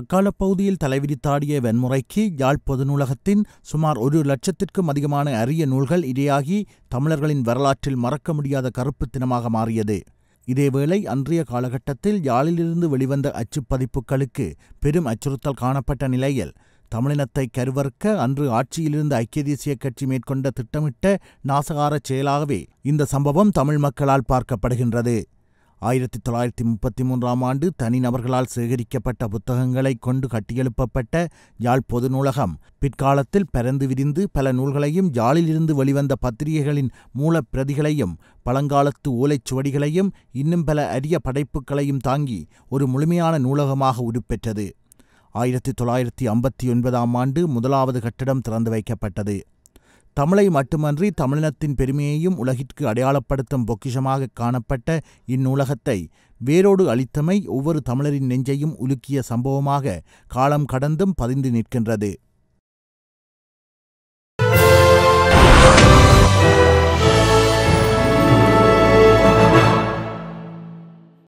அக்காலப் பகுதியில் தலைவிரித்தாடிய வன்முறைக்கு யாழ் பொது நூலகத்தின் சுமார் ஒரு லட்சத்திற்கும் அதிகமான அரிய நூல்கள் இடையாகி தமிழர்களின் வரலாற்றில் மறக்க முடியாத கருப்பு தினமாக மாறியது இதேவேளை அன்றைய காலகட்டத்தில் யாழிலிருந்து வெளிவந்த அச்சுப்பதிப்புகளுக்கு பெரும் அச்சுறுத்தல் காணப்பட்ட நிலையில் தமிழினத்தை கருவறுக்க அன்று ஆட்சியிலிருந்து ஐக்கிய தேசிய கட்சி மேற்கொண்ட திட்டமிட்ட நாசகார செயலாகவே இந்த சம்பவம் தமிழ் மக்களால் பார்க்கப்படுகின்றது ஆயிரத்தி தொள்ளாயிரத்தி முப்பத்தி மூன்றாம் ஆண்டு தனிநபர்களால் சேகரிக்கப்பட்ட புத்தகங்களை கொண்டு கட்டியெழுப்பப்பட்ட யாழ் பொது நூலகம் பிற்காலத்தில் பரந்து விரிந்து பல நூல்களையும் யாழிலிருந்து வெளிவந்த பத்திரிகைகளின் மூலப் பிரதிகளையும் பழங்காலத்து ஓலைச்சுவடிகளையும் இன்னும் பல அரிய படைப்புகளையும் தாங்கி ஒரு முழுமையான நூலகமாக உருப்பெற்றது ஆயிரத்தி தொள்ளாயிரத்தி ஐம்பத்தி ஒன்பதாம் ஆண்டு முதலாவது கட்டிடம் திறந்து வைக்கப்பட்டது தமிழை மட்டுமன்றி தமிழினத்தின் பெருமையையும் உலகிற்கு அடையாளப்படுத்தும் பொக்கிஷமாக காணப்பட்ட இந்நூலகத்தை வேரோடு அளித்தமை ஒவ்வொரு தமிழரின் நெஞ்சையும் உலுக்கிய சம்பவமாக காலம் கடந்தும் பதிந்து நிற்கின்றது